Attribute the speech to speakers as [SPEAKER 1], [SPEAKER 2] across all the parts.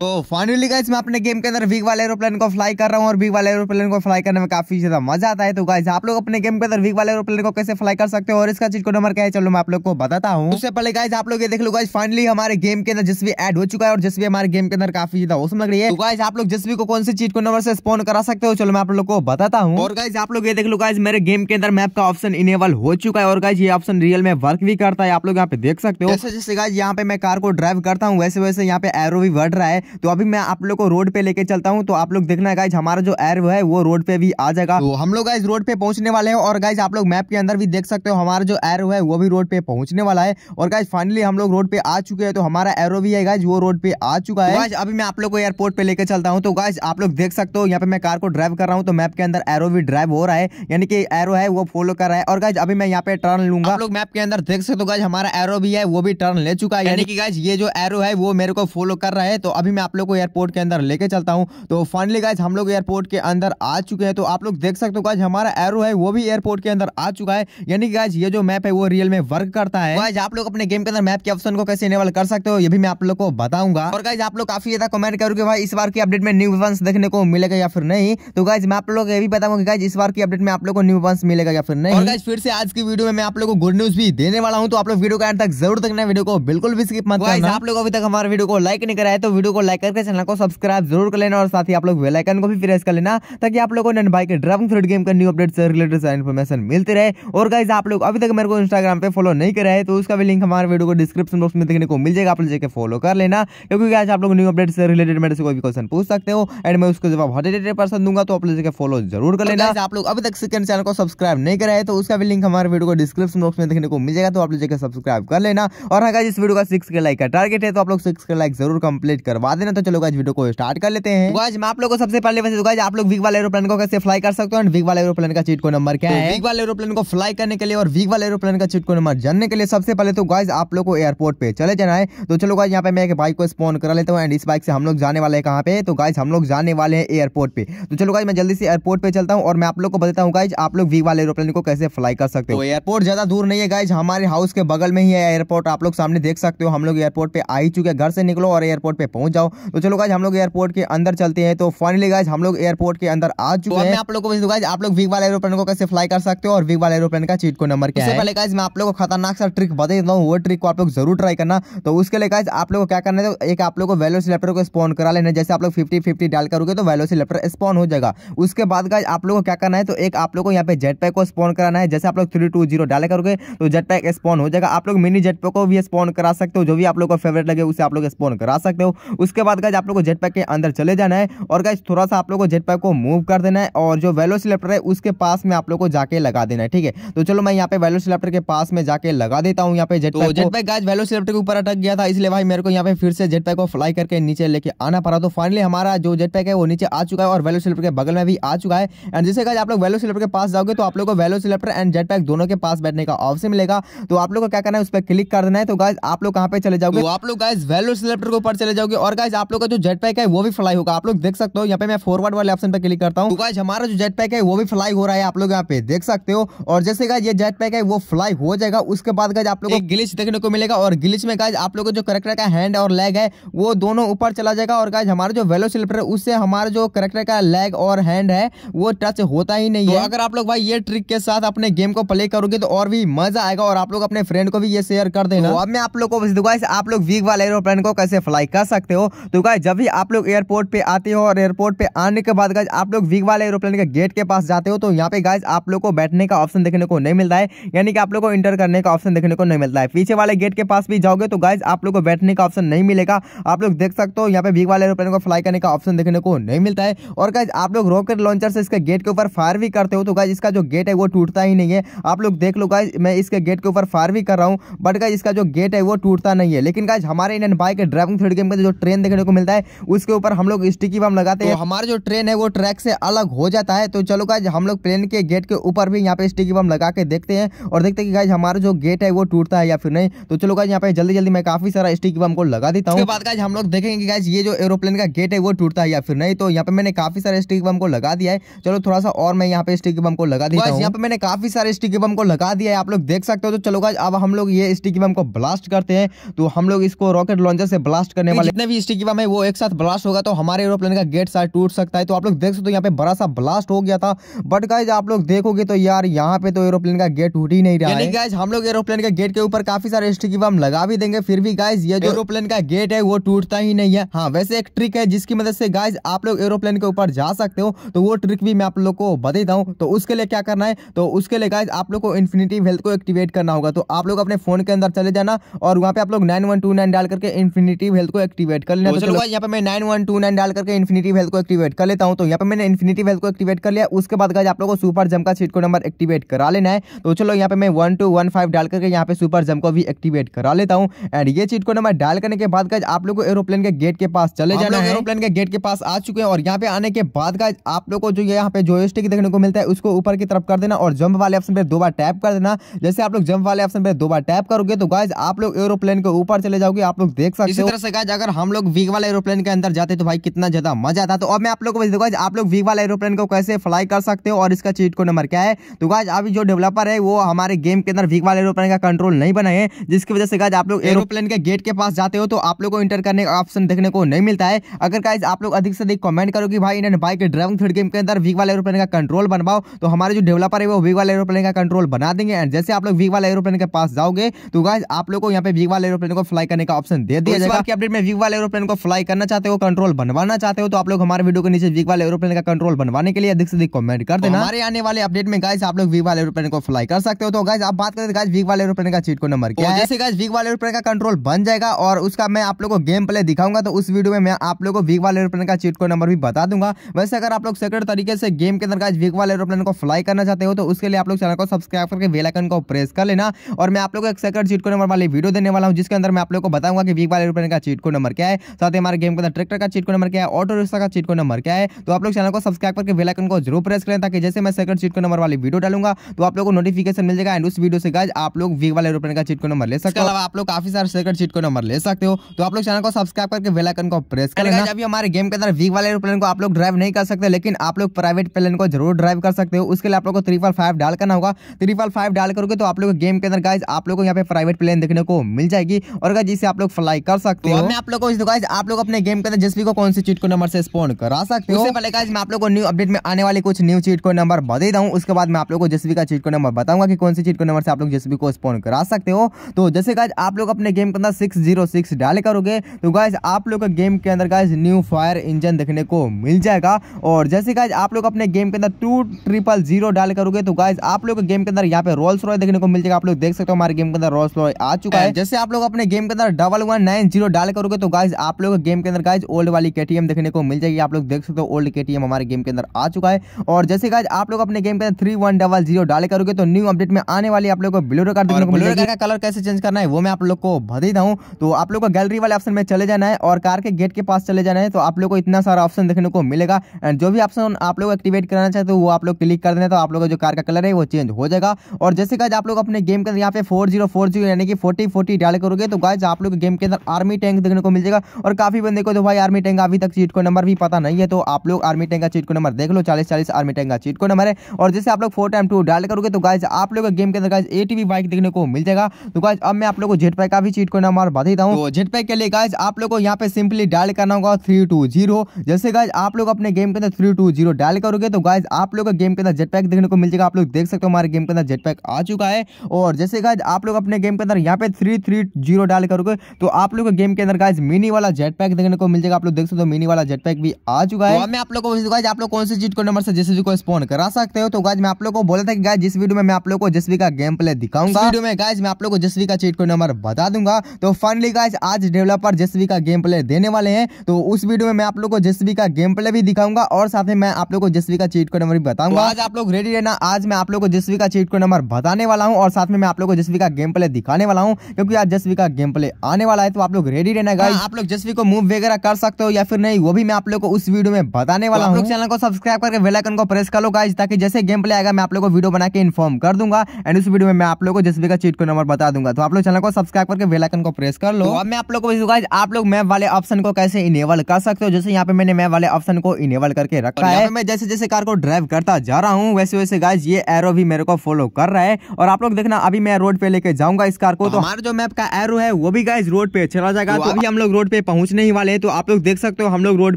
[SPEAKER 1] तो finally guys मैं अपने गेम के अंदर वीक वाले एरोप्लेन को फ्लाई कर रहा हूँ और वीक वाले एरोप्लेन को फ्लाई करने में काफी ज्यादा मजा आता है तो गाइज आप लोग अपने गेम के अंदर वीक वाले एरोप्लेन को कैसे फ्लाई कर सकते हो और इसका चीज को नंबर क्या है चलो मैं आप लोग को बताता हूँ उससे पहले गाइज आप लोग ये देख लो गाइज फाइनली हमारे गेम के अंदर जिस भी एड हो चुका है और जिस भी हमारे गेम के अंदर काफी ज्यादा औसम लग रही है तो गाइज आप लोग जिस भी को कौन सी चीज को नंबर से स्पॉन करा सकते हो चलो मैं आप लोग को बताता हूँ और गाइज आप लोग ये देख लो गाइज मेरे गेम के अंदर मैप का ऑप्शन इनेबल हो चुका है और गाइज ये ऑप्शन रियल में वर्क भी करता है आप लोग यहाँ पे देख सकते हो जैसे जैसे गाइज यहाँ पे मैं कार को ड्राइव करता हूँ वैसे वैसे यहाँ पे एरो भी बढ़ रहा है तो अभी मैं आप लोग को रोड पे लेके चलता हूँ तो आप लोग देखना गाइज हमारा जो एर है वो रोड पे भी आ जाएगा तो हम लोग गाइज रोड पे पहुंचने वाले हैं और गाइज आप लोग मैप के अंदर भी देख सकते हो हमारा जो एर है वो भी रोड पे पहुंचने वाला है और गाइज फाइनली हम लोग रोड पे आ चुके हैं तो हमारा एरो भी है गाइज वो रोड पे आ चुका है तो अभी मैं आप लोग को एयरपोर्ट पे लेके चलता हूँ तो गाइज आप लोग देख सकते हो यहाँ पे मैं कार को ड्राइव कर रहा हूँ तो मैप के अंदर एरो भी ड्राइव हो रहा है यानी कि एरो है वो फॉलो कर रहा है और गाइज अभी मैं यहाँ पे टर्न लूंगा आप लोग मैप के अंदर देख सकते हो गाइज हमारा एरो भी है वो भी टर्न ले चुका है यानी कि गाइज ये जो एरो है वो मेरे को फॉलो कर रहा है तो अभी मैं आप लोग को एयरपोर्ट के अंदर लेके चलता हूँ तो फाइनली गाइज हम लोग एयरपोर्ट के अंदर आ चुके हैं तो आप लोग देख सकते हो गाइज हमारा एरो है वो भी एयरपोर्ट के अंदर आ चुका है यानी गाइज ये जो मैप है वो रियल में वर्क करता है गाइज आप लोग अपने गेम के अंदर मैप के ऑप्शन को कैसे इनेबल कर सकते हो ये भी मैं आप लोग को बताऊंगा और गाइज आप लोग काफी ज्यादा कमेंट करोगे भाई इस बार की अपडेट में न्यू वेपन्स देखने को मिलेगा या फिर नहीं तो गाइज मैं आप लोग ये भी बताऊंगा गाइज इस बार की अपडेट में आप लोग को न्यू वेपन्स मिलेगा या फिर नहीं गाइज फिर से आज की वीडियो में मैं आप लोग को गुड न्यूज भी देने वाला हूँ तो आप लोग वीडियो का एंड तक जरूर देखना वीडियो को बिल्कुल भी स्किप मत आप लोग अभी तक हमारे वीडियो को लाइक नहीं कराए तो वीडियो को लाइक करके चैनल को सब्सक्राइब जरूर कर लेना और साथ ही आप लोग वेलाइकन को भी प्रेस कर लेना ताकि आप लोगों को भाई के ड्राइविंग थ्रेड गेम का न्यू अपडेट से रिलेटेड सारी इन्फॉर्मेशन मिलती रहे और गाइज आप लोग अभी तक मेरे को इंस्टाग्राम पर फॉलो नहीं कराए तो उसका भी लिंक हमारे वीडियो को डिस्क्रिप्शन बॉक्स में देखने को मिल जाएगा आप लोग जाकर फॉलो कर लेना क्योंकि आज आप लोग न्यू अपडेट से रिलेटेड मेरे से कोई क्वेश्चन पूछ सकते हो एंड मैं उसको जवाब हंड्रेड पर्सन दूंगा तो आप लोग जाकर फॉलो जरूर कर तो लेना आप लोग अभी तक सेकंड चैनल को सब्सक्राइब नहीं कराए तो उसका भी लिंक हमारे वीडियो को डिस्क्रिप्शन बॉक्स में देखने को मिल जाएगा तो आप लोग जाकर सब्सक्राइब कर लेना और हाँ इस वीडियो का सिक्स के लाइक का टारगेट है तो आप लोग सिक्स के लाइक जरूर कंप्लीट करवा बता देना तो चलो आज वीडियो को स्टार्ट कर लेते हैं आज मैं आप लोगों को सबसे पहले बता तो दूंगा आप लोग विग वाले एरोप्लेन को कैसे फ्लाई कर सकते हैं एंड विग वाले एरोप्लेन का चीट तो को नंबर क्या है विग वाले एरोप्लेन को फ्लाई करने के लिए और विग वाले एरोप्लेन का चीट को नंबर जानने के लिए सबसे पहले तो गाइज आप लोग को एयरपोर्ट पे चले जाना है तो चलो गाइज यहाँ पे मैं एक बाइक को स्पॉन करा लेता हूँ एंड इस बाइक से हम लोग जाने वाले हैं कहाँ पे तो गाइज हम लोग जाने वाले हैं एयरपोर्ट पे तो चलो गाइज मैं जल्दी से एयरपोर्ट पे चलता हूँ और मैं आप लोग को बताता हूँ गाइज आप लोग विग वाले एरोप्लेन को कैसे फ्लाई कर सकते हो एयरपोर्ट तो ज्यादा दूर नहीं है गाइज हमारे हाउस के बगल में ही है एयरपोर्ट आप लोग सामने देख सकते हो हम लोग एयरपोर्ट पे आ ही चुके घर से निकलो और एयरपोर्ट पे पहुंच जाओ हूँ तो चलो गाइज हम लोग एयरपोर्ट के अंदर चलते हैं तो फाइनली गाइज हम लोग एयरपोर्ट के अंदर आ तो चुके हैं आप लोगों को आप लोग विग वाले एरोप्लेन को कैसे फ्लाई कर सकते हो और विग वाले एरोप्लेन का चीट को नंबर क्या है पहले गाइज मैं आप लोगों को खतरनाक सा ट्रिक बता देता हूँ वो ट्रिक को आप लोग जरूर ट्राई करना तो उसके लिए गाइज आप लोग को क्या करना है एक आप लोग को वेलोसिलेप्टर को स्पॉन करा लेना जैसे आप लोग फिफ्टी फिफ्टी डाल करोगे तो वैलो वेलोसिलेप्टर स्पॉन हो जाएगा उसके बाद गाइज आप लोग को क्या करना है तो एक आप लोग तो तो को यहाँ पे जेट पैक को स्पॉन कराना है जैसे आप लोग थ्री टू जीरो डाले करोगे तो जेट पैक स्पॉन हो जाएगा आप लोग मिनी जेट पैक को भी स्पॉन करा सकते हो जो भी आप लोग को फेवरेट लगे उसे आप लोग स्पॉन करा सकते हो उसके उसके बाद गाइज आप लोग को जेट पैक के अंदर चले जाना है और गाइज थोड़ा सा आप लोग को जेट पैक को मूव कर देना है और जो वेलो सिलेप्टर है उसके पास में आप लोग को जाके लगा देना है ठीक है तो चलो मैं यहाँ पे वेलो सिलेप्टर के पास में जाके लगा देता हूँ यहाँ पे jet pack jet pack guys velociraptor के ऊपर अटक गया था इसलिए भाई मेरे को यहाँ पे फिर से जेट पैक को फ्लाई करके नीचे लेके आना पड़ा तो फाइनली हमारा जो जेट पैक है वो नीचे आ चुका है और वेलो सिलेप्टर के बगल में भी आ चुका है एंड जैसे गाइज आप लोग वेलो सिलेप्टर के पास जाओगे तो आप लोग को वेलो सिलेप्टर एंड जेट पैक दोनों के पास बैठने का ऑप्शन मिलेगा तो आप लोग को क्या करना है उस पर क्लिक कर देना है तो गाइज आप लोग कहाँ पे चले जाओगे तो आप लोग गाइज वेलो सिलेप्टर के ऊपर चले जाओगे और गाइज आप लोग का जो जेट पैक है वो भी फ्लाई होगा आप लोग देख सकते हो यहाँ पे मैं फॉरवर्ड वाले ऑप्शन पर क्लिक करता हूँ गाइज तो हमारा जो जेट पैक है वो भी फ्लाई हो रहा है आप लोग यहाँ पे देख सकते हो और जैसे गाइज ये जेट पैक है वो फ्लाई हो जाएगा उसके बाद गाइज आप लोग को गिलिच देखने को मिलेगा और गिलिच में गाइज आप लोग जो करेक्टर का हैंड और लेग है वो दोनों ऊपर चला जाएगा और गाइज हमारा जो वेलो स्लिपर उससे हमारा जो करेक्टर का लेग और हैंड है वो टच होता ही नहीं तो है अगर आप लोग भाई ये ट्रिक के साथ अपने गेम को प्ले करोगे तो और भी मजा आएगा और आप लोग अपने फ्रेंड को भी ये शेयर कर देना तो अब मैं आप लोग को आप लोग वीक वाले एरोप्लेन को कैसे फ्लाई कर सकते हो तो गाय जब भी आप लोग एयरपोर्ट पे आते हो और एयरपोर्ट पे आने के बाद गाय आप लोग विग वाले एरोप्लेन के गेट के पास जाते हो तो यहाँ पे गाय आप लोग को बैठने का ऑप्शन देखने को नहीं मिलता है यानी कि आप लोग को इंटर करने का ऑप्शन देखने को नहीं मिलता है पीछे वाले गेट के पास भी जाओगे तो गाइज आप लोग को बैठने का ऑप्शन नहीं मिलेगा आप लोग देख सकते हो यहाँ पे बिग वाले एरोप्लेन को फ्लाई करने का ऑप्शन देखने को नहीं मिलता है और गाइज आप लोग रॉकेट लॉन्चर से इसके गेट के ऊपर फायर भी करते हो तो गाइज इसका जो गेट है वो टूटता ही नहीं है आप लोग देख लो गाइज मैं इसके गेट के ऊपर फायर भी कर रहा हूँ बट गाइज इसका जो गेट है वो टूटता नहीं है लेकिन गाइज हमारे Indian bike driving three D game के जो ट्रेन ट्रेन देखने को मिलता है उसके ऊपर हम लोग स्टिकी बम लगाते तो हैं तो हमारा जो ट्रेन है वो ट्रैक से अलग हो जाता है तो चलो गाइज हम लोग ट्रेन के गेट के ऊपर भी यहाँ पे स्टिकी बम लगा के देखते हैं और देखते हैं कि गाइज हमारा जो गेट है वो टूटता है या फिर नहीं तो चलो गाइज यहाँ पे जल्दी जल्दी मैं काफी सारा स्टिकी बम को लगा देता हूँ बाद गाइज हम लोग देखेंगे कि गाइज ये जो एरोप्लेन का गेट है वो टूटता है या फिर नहीं तो यहाँ पे मैंने काफी सारे स्टिक बम को लगा दिया है चलो थोड़ा सा और मैं यहाँ पे स्टिकी बम को लगा दिया यहाँ पे मैंने काफी सारे स्टिकी बम को लगा दिया है आप लोग देख सकते हो तो चलो गाइज अब हम लोग ये स्टिकी बम को ब्लास्ट करते हैं तो हम लोग इसको रॉकेट लॉन्चर से ब्लास्ट करने वाले जितने भी मिस्टेक की में वो एक साथ ब्लास्ट होगा तो हमारे एरोप्लेन का गेट साथ टूट सकता है तो आप लोग देख सकते हो यहाँ पे बड़ा सा ब्लास्ट हो गया था बट गाइज आप लोग देखोगे तो यार यहाँ पे तो एरोप्लेन का गेट टूट ही नहीं रहा है गाइज हम लोग एरोप्लेन के गेट के ऊपर काफी सारे स्टिकी हम लगा भी देंगे फिर भी गाइज ये जो एरोप्लेन का गेट है वो टूटता ही नहीं है हाँ वैसे एक ट्रिक है जिसकी मदद से गाइज आप लोग एरोप्लेन के ऊपर जा सकते हो तो वो ट्रिक भी मैं आप लोग को बताता हूँ तो उसके लिए क्या करना है तो उसके लिए गाइज आप लोग को इन्फिनिटी हेल्थ को एक्टिवेट करना होगा तो आप लोग अपने फोन के अंदर चले जाना और वहाँ पे आप लोग नाइन डाल करके इन्फिनिटी हेल्थ को एक्टिवेट कर कर लेना तो यहाँ पे मैं नाइन वन टू नाइन डाल करके इन्फिनिटी हेल्थ को एक्टिवेट कर लेता हूँ तो यहाँ पे मैंने इन्फिनिटी हेल्थ को एक्टिवेट कर लिया उसके बाद आप लोगों को सुपर जम का सीट को नंबर एक्टिवेट करा लेना है तो चलो यहाँ पे मैं वन टू वन फाइव डाल करके यहाँ पे सुपर जम को भी एक्टिवेट करा लेता हूँ एंड ये चीट को नंबर डाल करने के बाद आप लोग को एरोप्लेन के गेट के पास चले जाना है एरोप्लेन के गेट के पास आ चुके हैं और यहाँ पे आने के बाद आप लोग को जो यहाँ पे जोयस्टिक देखने को मिलता है उसको ऊपर की तरफ कर देना और जंप वाले ऑप्शन पे दो बार टैप कर देना जैसे आप लोग जंप वाले ऑप्शन पे दो बार टैप करोगे तो गाइज आप लोग एरोप्लेन के ऊपर चले जाओगे आप लोग देख सकते हो इस तरह से गाइज अगर हम लोग लोग वीग वाला एरोप्लेन के अंदर जाते तो भाई कितना ज्यादा मजा आता तो अब मैं आप लोग को देखो आप लोग वीग वाला एरोप्लेन को कैसे फ्लाई कर सकते हो और इसका चीट को नंबर क्या है तो गाज अभी जो डेवलपर है वो हमारे गेम के अंदर वीग वाला एरोप्लेन का कंट्रोल नहीं बनाए जिसकी वजह से गाज आप लोग एरोप्लेन के गेट के पास जाते हो तो आप लोग को इंटर करने का ऑप्शन देखने को नहीं मिलता है अगर गाइज आप लोग अधिक से अधिक कमेंट करो कि भाई इन्हें बाइक ड्राइविंग थ्रेड गेम के अंदर वीग वाला एरोप्लेन का कंट्रोल बनवाओ तो हमारे जो डेवलपर है वो वीग वाला एरोप्लेन का कंट्रोल बना देंगे एंड जैसे आप लोग वीग वाला एरोप्लेन के पास जाओगे तो गाइज आप लोग को यहाँ पे वीग वाला एरोप्लेन को फ्लाई करने का ऑप्शन दे दिया जाएगा अपडेट में वीग वाला एरोप्लेन एरोप्लेन को फ्लाई करना चाहते हो कंट्रोल बनवाना चाहते हो तो आप लोग हमारे वीडियो के नीचे वीक वाले एरोप्लेन का कंट्रोल बनवाने के लिए अधिक से अधिक कमेंट कर तो देना हमारे आने वाले अपडेट में गाइस आप लोग वीक वाले एरोप्लेन को फ्लाई कर सकते हो तो गाइस आप बात करें गाइस वीक वाले एरोप्लेन का चीट को नंबर क्या है जैसे गाइस वीक वाले एरोप्लेन का कंट्रोल बन जाएगा और उसका मैं आप लोग को गेम प्ले दिखाऊंगा तो उस वीडियो में मैं आप लोग को वीक वाले एरोप्लेन का चीट को नंबर भी बता दूंगा वैसे अगर आप लोग सेक्रेट तरीके से गेम के अंदर गाइस वीक वाले एरोप्लेन को फ्लाई करना चाहते हो तो उसके लिए आप लोग चैनल को सब्सक्राइब करके बेल आइकन को प्रेस कर लेना और मैं आप लोग को एक सेक्रेट चीट को नंबर वाली वीडियो देने वाला हूँ जिसके अंदर मैं आप लोग को बताऊंगा कि वीक वाले एरोप्लेन का चीट को नंबर क्या है साथ ही हमारे गेम के अंदर ट्रैक्टर का चीट को नंबर क्या है ऑटो रिक्शा का चीट को नंबर क्या है तो आप लोग चैनल को सब्सक्राइब करके बेलाइकन को जरूर प्रेस करें ताकि जैसे मैं सेकंड चीट को नंबर वाली वीडियो डालूंगा तो आप लोग को नोटिफिकेशन मिल जाएगा एंड उस वीडियो से गाइज आप लोग वी वाले एरोप्लेन का चीट को नंबर ले सकते हो आप लोग काफी सारे सेकंड चीट को नंबर ले सकते हो तो आप लोग चैनल को सब्सक्राइब करके बेलाइकन को प्रेस करें अभी हमारे गेम के अंदर वी वाले एरोप्लेन को आप लोग ड्राइव नहीं कर सकते लेकिन आप लोग प्राइवेट प्लेन को जरूर ड्राइव कर सकते हो उसके लिए आप लोग को थ्री फाइव डाल करना होगा थ्री फाइव डाल करोगे तो आप लोग गेम के अंदर गाइज आप लोग को यहाँ पे प्राइवेट प्लेन देखने को मिल जाएगी और जिसे आप लोग फ्लाई कर सकते तो हो मैं आप लोग को इस दुकान गाइज आप लोग अपने गेम के अंदर जिस भी को कौन सी चीट को नंबर से स्पोन करा सकते हो पहले गाइज मैं आप लोगों को न्यू अपडेट में आने वाले कुछ न्यू चीट को नंबर बता दूँ उसके बाद मैं आप लोगों को जिस भी का चीट को नंबर बताऊंगा कि कौन सी चीट को नंबर से आप लोग जिस भी को स्पोन करा सकते हो तो जैसे गाइज आप लोग अपने गेम के अंदर सिक्स जीरो सिक्स डाल करोगे तो गाइज आप लोग का गेम के अंदर गाइज न्यू फायर इंजन देखने को मिल जाएगा और जैसे गाइज आप लोग अपने गेम के अंदर टू ट्रिपल जीरो डाल करोगे तो गाइज आप लोग गेम के अंदर यहाँ पे रोल्स रॉय देखने को मिल जाएगा आप लोग देख सकते हो हमारे गेम के अंदर रोल्स रॉय आ चुका है जैसे आप लोग अपने गेम के अंदर डबल वन नाइन जीरो डाल करोगे तो गाइज आप लोग गेम के अंदर गाइज ओल्ड वाली के देखने को मिल जाएगी आप लोग देख सकते हो ओल्ड के हमारे गेम के अंदर आ चुका है और जैसे गाइज आप लोग अपने गेम के अंदर थ्री वन डबल जीरो डाले करोगे तो न्यू अपडेट में आने वाली आप लोग को ब्लू कार्ड देखने को मिलेगा का कलर कैसे चेंज करना है वो मैं आप लोग को बता दू हूँ तो आप लोग को गैलरी वाले ऑप्शन में चले जाना है और कार के गेट के पास चले जाना है तो आप लोग को इतना सारा ऑप्शन देखने को मिलेगा एंड जो भी ऑप्शन आप लोग एक्टिवेट करना चाहते हो वो आप लोग क्लिक कर देना तो आप लोग का जो कार का कलर है वो चेंज हो जाएगा और जैसे गाइज आप लोग अपने गेम के अंदर यहाँ पे फोर जीरो फोर जीरो यानी कि फोर्टी फोर्टी डाल करोगे तो गाइज आप लोग गेम के अंदर आर्मी टैंक देखने को मिल जाएगा और काफ़ी बंदे को तो भाई आर्मी टैंक अभी तक चीट को नंबर भी पता नहीं है तो आप लोग आर्मी टैंक का चीट को नंबर देख लो चालीस चालीस आर्मी टैंक का चीट को नंबर है और जैसे आप लोग फोर टाइम टू डाल करोगे तो गाइज आप लोग गेम के अंदर गाइज ए बाइक देखने को मिल जाएगा तो गाइज अब मैं आप लोग को जेट पैक का भी चीट को नंबर बताता हूँ जेट तो पैक के लिए गाइज आप लोग को यहाँ पे सिंपली डायल करना होगा थ्री टू जीरो जैसे गाइज आप लोग अपने गेम के अंदर थ्री टू जीरो डायल करोगे तो गाइज आप लोग का गेम के अंदर जेट पैक देखने को मिल जाएगा आप लोग देख सकते हो हमारे गेम के अंदर जेट पैक आ चुका है और जैसे गाइज आप लोग अपने गेम के अंदर यहाँ पे थ्री थ्री जीरो डायल करोगे तो आप लोग गेम के अंदर गाइज मिनी वाला जेट पैक देखने को मिल जाएगा आप लोग देख सकते हो मिनी वाला जेट पैक भी आ चुका है तो मैं आप लोगों को गाइस आप लोग कौन से चीज को नंबर से जेसीबी को स्पॉन करा सकते हो तो गाइस मैं आप लोगों को बोला था कि गाइस जिस वीडियो में मैं आप लोगों को जेसीबी का गेम प्ले दिखाऊंगा वीडियो में गाइस मैं आप लोगों को जेसीबी का चीट को नंबर बता दूंगा तो फाइनली गाइस आज डेवलपर जेसीबी का गेम प्ले देने वाले हैं तो उस वीडियो में मैं आप लोगों को जेसीबी का गेम प्ले भी दिखाऊंगा और साथ में मैं आप लोगों को जेसीबी का चीट को नंबर भी बताऊंगा तो आज आप लोग रेडी रहना आज मैं आप लोगों को जेसीबी का चीट को नंबर बताने वाला हूं और साथ में मैं आप लोगों को जेसीबी का गेम प्ले दिखाने वाला हूं क्योंकि आज जेसीबी का गेम प्ले आने वाला है तो आप लोग रेडी रहना गाइस हाँ, आप लोग जस्वी को मूव वगैरह कर सकते हो या फिर नहीं वो भी मैं आप लोग को उस वीडियो में बताने वाला तो हूँ चैनल को सब्सक्राइब करके वेलाइकन को प्रेस कर लो गाइज ताकि जैसे गेम प्ले आएगा मैं आप लोग को वीडियो बना के इन्फॉर्म कर दूंगा एंड उस वीडियो में मैं आप लोग को जस्वी का चीट को नंबर बता दूंगा तो आप लोग चैनल को सब्सक्राइब करके वेलाइकन को प्रेस कर लो तो अब मैं आप लोग को आप लोग मैप वाले ऑप्शन को कैसे इनेबल कर सकते हो जैसे यहाँ पे मैंने मैप वाले ऑप्शन को इनेबल करके रखा है मैं जैसे जैसे कार को ड्राइव करता जा रहा हूँ वैसे वैसे गाइज ये एरो भी मेरे को फॉलो कर रहा है और आप लोग देखना अभी मैं रोड पे लेके जाऊंगा इस कार को तो हमारे जो मैप का एरो है वो भी गाइज रोड पे चला जाएगा तो, तो अभी हम लोग रोड पे पे पहुंचने ही वाले हैं तो आप लोग देख सकते हो हम लोग रोड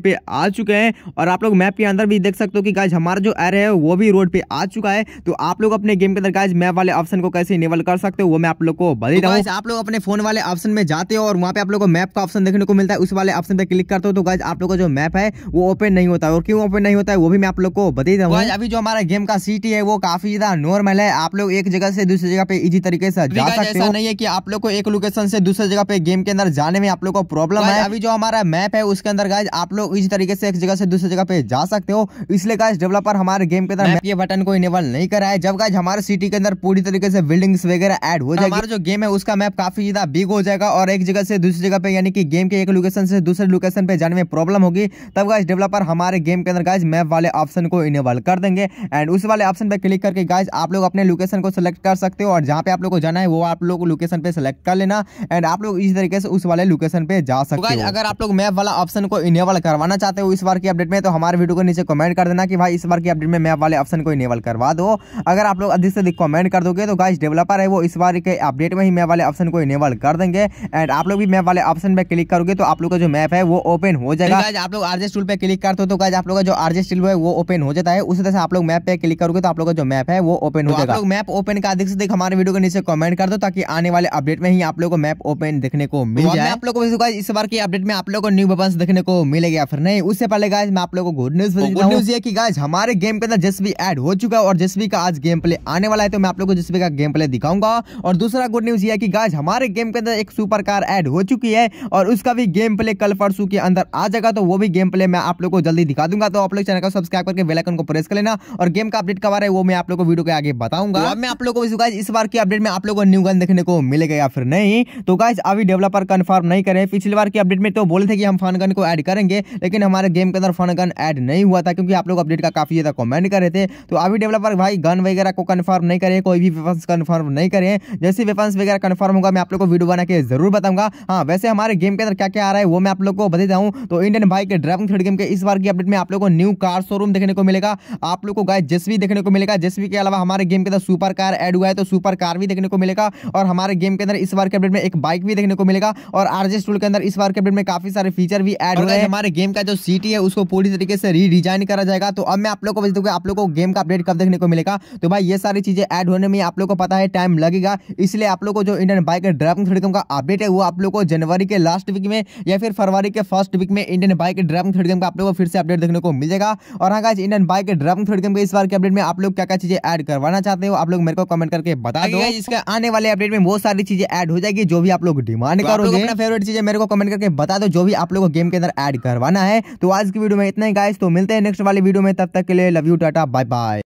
[SPEAKER 1] पे आ चुके हैं और आप लोग मैप के अंदर भी देख सकते हो कि गाइज हमारा जो एरे है वो भी रोड पे आ चुका है तो आप लोग अपने गेम के अंदर गाइज मैप वाले ऑप्शन को कैसे इनेबल कर सकते हो वो मैं आप लोग को बता रहा तो हूँ आप लोग अपने फोन वाले ऑप्शन में जाते हो और वहाँ पे आप लोग को मैप का ऑप्शन देखने को मिलता है उस वाले ऑप्शन पर क्लिक करते हो तो गाइज आप लोग का जो मैप है वो ओपन नहीं होता है और क्यों ओपन नहीं होता है वो भी मैं आप लोग को बता रहा तो हूँ अभी जो हमारा गेम का सिटी है वो काफी ज्यादा नॉर्मल है आप लोग एक जगह से दूसरी जगह पे इजी तरीके से जा सकते हो नहीं है कि आप लोग को एक लोकेशन से दूसरी जगह पे गेम के अंदर जाने में आप लोग को प्रॉब्लम गाइस अभी जो हमारा मैप है उसके अंदर गाइस आप लोग इस तरीके से एक जगह से दूसरी जगह पे जा सकते हो इसलिए गाइस डेवलपर हमारे गेम के अंदर ये बटन को इनेबल नहीं करा है जब गाइस हमारे सिटी के अंदर पूरी तरीके से बिल्डिंग्स वगैरह एड हो तो जाएगा जो गेम है उसका मैप काफी ज्यादा बिग हो जाएगा और एक जगह से दूसरी जगह पे यानी कि गेम के एक लोकेशन से दूसरे लोकेशन पे जाने में प्रॉब्लम होगी तब गाइस डेवलपर हमारे गेम के अंदर गाइस मैप वाले ऑप्शन को इनेबल कर देंगे एंड उस वाले ऑप्शन पे क्लिक करके गाइस आप लोग अपने लोकेशन को सिलेक्ट कर सकते हो और जहाँ पे आप लोग को जाना है वो आप लोग लोकेशन पे सिलेक्ट कर लेना एंड आप लोग इसी तरीके से उस वाले लोकेशन पे जा सकते सकते हो अगर आप लोग मैप वाला ऑप्शन को इनेबल करवाना चाहते हो इस बार की अपडेट में तो हमारे वीडियो को नीचे कमेंट कर देना कि भाई इस बार की अपडेट में मैप वाले ऑप्शन को इनेबल करवा दो अगर आप लोग अधिक से अधिक कमेंट कर दोगे तो गाइस डेवलपर है वो इस बार के अपडेट में ही मैप वाले ऑप्शन को इनेबल कर देंगे एंड आप लोग भी मैप वाले ऑप्शन पर क्लिक करोगे तो आप लोग का जो मैप है वो ओपन हो जाएगा आप लोग आरजेस्ट टूल पर क्लिक करते हो तो गाइज आप लोग का जो आरजेस्ट टूल है वो ओपन हो जाता है उसी तरह से आप लोग मैप पे क्लिक करोगे तो आप लोग का जो मैप है वो ओपन हो जाएगा मैप ओपन का अधिक से अधिक हमारे वीडियो को नीचे कमेंट कर दो ताकि आने वाले अपडेट में ही आप लोग को मैप ओपन देखने को मिल जाए आप लोग को इस बार की अपडेट में आप लोग को न्यू वेपन देखने को मिलेगा फिर नहीं उससे पहले गाइज मैं आप लोगों को गुड न्यूज गुड न्यूज ये की गाइज हमारे गेम के अंदर जेसवी एड हो चुका है और जेसवी का आज गेम प्ले आने वाला है तो मैं आप लोग को जेसवी का गेम प्ले दिखाऊंगा और दूसरा गुड न्यूज ये की गाइज हमारे गेम के अंदर एक सुपर कार एड हो चुकी है और उसका भी गेम प्ले कल परसू के अंदर आ जाएगा तो वो भी गेम प्ले मैं आप लोग को जल्दी दिखा दूंगा तो आप लोग चैनल को सब्सक्राइब करके बेलाइकन को प्रेस कर लेना और गेम का अपडेट कब आ रहा है वो मैं आप लोग को वीडियो के आगे बताऊंगा तो अब मैं आप लोग को इस बार की अपडेट में आप लोगों को न्यू गन देखने को मिलेगा या फिर नहीं तो गाइज अभी डेवलपर कन्फर्म नहीं करे पिछली बार की की अपडेट में तो बोले थे कि हम फन गन को ऐड करेंगे लेकिन हमारे गेम के अंदर फन गन ऐड नहीं हुआ था क्योंकि आप लोग अपडेट का काफ़ी ज़्यादा कमेंट कर रहे थे तो अभी डेवलपर भाई गन वगैरह को कन्फर्म नहीं करें कोई भी वेपन्स कन्फर्म नहीं करें जैसे वेपन्स वगैरह कन्फर्म होगा मैं आप लोग को वीडियो बना के जरूर बताऊंगा हाँ वैसे हमारे गेम के अंदर क्या क्या आ रहा है वो मैं आप लोग को बता हूँ तो इंडियन भाई के ड्रैगन थ्रेड गेम के इस बार की अपडेट में आप लोग को न्यू कार शोरूम देखने को मिलेगा आप लोग को गाय जेसवी देखने को मिलेगा जेसवी के अलावा हमारे गेम के अंदर सुपर कार एड हुआ है तो सुपर कार भी देखने को मिलेगा और हमारे गेम के अंदर इस बार के अपडेट में एक बाइक भी देखने को मिलेगा और आरजे स्टूल के अंदर इस बार के अपडेट में काफी सारे फीचर भी एड हुए हमारे गेम का जो सिटी है उसको पूरी तरीके से रीडिजाइन करा जाएगा तो अब मैं आप लोग को बता दूंगा आप लोग को गेम का अपडेट कब देखने को मिलेगा तो भाई ये सारी चीजें एड होने में आप लोग को पता है टाइम लगेगा इसलिए आप लोग को जो इंडियन बाइक ड्राइविंग थ्रीडम का अपडेट है वो आप लोग को जनवरी के लास्ट वीक में या फिर फरवरी के फर्स्ट वीक में इंडियन बाइक ड्राइविंग थ्रीडम का आप लोग को फिर से अपडेट देखने को मिलेगा और हाँ इंडियन बाइक ड्राइविंग थ्रीडम के इस बार के अपडेट में आप लोग क्या क्या चीजें एड करवाना चाहते हो आप लोग मेरे को कमेंट करके बता दो इसके आने वाले अपडेट में बहुत सारी चीजें एड हो जाएगी जो भी आप लोग डिमांड तो करोगे फेवरेट चीजें मेरे को कमेंट कमेंट करके बता दो जो भी आप लोगों को गेम के अंदर ऐड करवाना है तो आज की वीडियो में इतना ही गाइस तो मिलते हैं नेक्स्ट वाली वीडियो में तब तक के लिए love you tata bye bye